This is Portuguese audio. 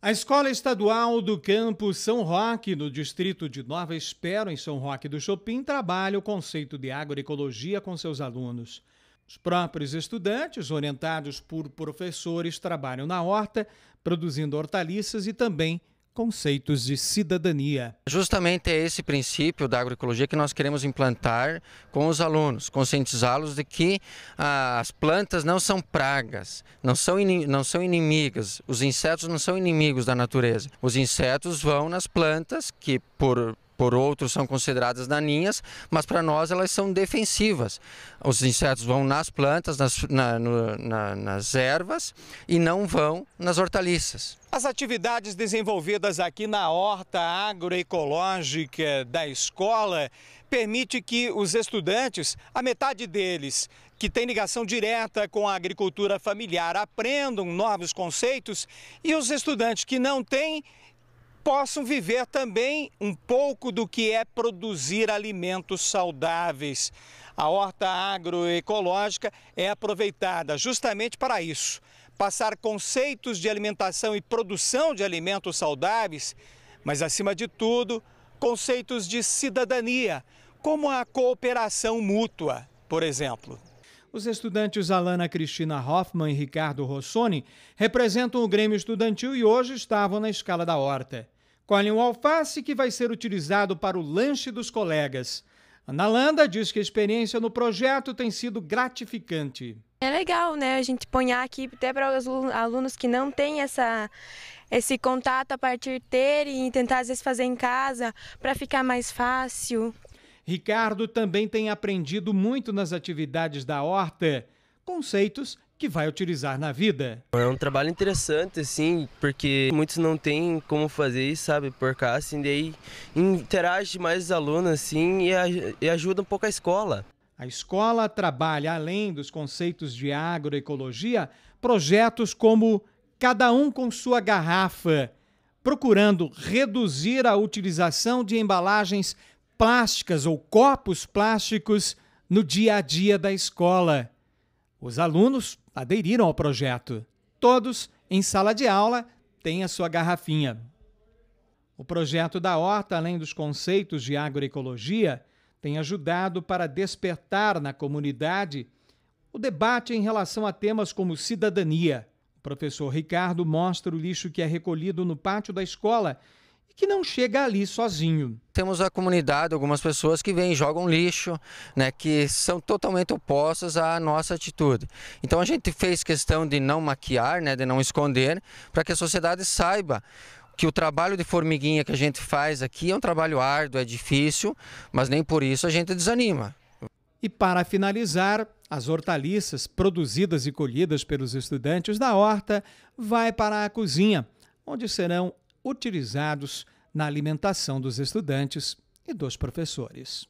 A Escola Estadual do Campo São Roque, no distrito de Nova Espero, em São Roque do Chopin, trabalha o conceito de agroecologia com seus alunos. Os próprios estudantes, orientados por professores, trabalham na horta, produzindo hortaliças e também conceitos de cidadania. Justamente é esse princípio da agroecologia que nós queremos implantar com os alunos, conscientizá-los de que ah, as plantas não são pragas, não são, não são inimigas, os insetos não são inimigos da natureza. Os insetos vão nas plantas que, por por outros são consideradas daninhas, mas para nós elas são defensivas. Os insetos vão nas plantas, nas, na, no, na, nas ervas e não vão nas hortaliças. As atividades desenvolvidas aqui na horta agroecológica da escola permite que os estudantes, a metade deles que tem ligação direta com a agricultura familiar, aprendam novos conceitos e os estudantes que não têm possam viver também um pouco do que é produzir alimentos saudáveis. A horta agroecológica é aproveitada justamente para isso passar conceitos de alimentação e produção de alimentos saudáveis, mas, acima de tudo, conceitos de cidadania, como a cooperação mútua, por exemplo os estudantes Alana Cristina Hoffman e Ricardo Rossoni representam o Grêmio Estudantil e hoje estavam na escala da horta. Colhem o alface que vai ser utilizado para o lanche dos colegas. Ana Landa diz que a experiência no projeto tem sido gratificante. É legal, né? A gente põe aqui até para os alunos que não têm essa, esse contato a partir de ter e tentar às vezes fazer em casa para ficar mais fácil. Ricardo também tem aprendido muito nas atividades da horta, conceitos que vai utilizar na vida. É um trabalho interessante, assim, porque muitos não têm como fazer sabe, por cá, assim, daí interage mais os alunos, assim, e, e ajuda um pouco a escola. A escola trabalha, além dos conceitos de agroecologia, projetos como Cada um com sua garrafa, procurando reduzir a utilização de embalagens plásticas ou copos plásticos no dia a dia da escola. Os alunos aderiram ao projeto. Todos, em sala de aula, têm a sua garrafinha. O projeto da horta, além dos conceitos de agroecologia, tem ajudado para despertar na comunidade o debate em relação a temas como cidadania. O professor Ricardo mostra o lixo que é recolhido no pátio da escola e que não chega ali sozinho. Temos a comunidade, algumas pessoas que vêm e jogam lixo, né, que são totalmente opostas à nossa atitude. Então a gente fez questão de não maquiar, né, de não esconder, para que a sociedade saiba que o trabalho de formiguinha que a gente faz aqui é um trabalho árduo, é difícil, mas nem por isso a gente desanima. E para finalizar, as hortaliças produzidas e colhidas pelos estudantes da horta vai para a cozinha, onde serão utilizados na alimentação dos estudantes e dos professores.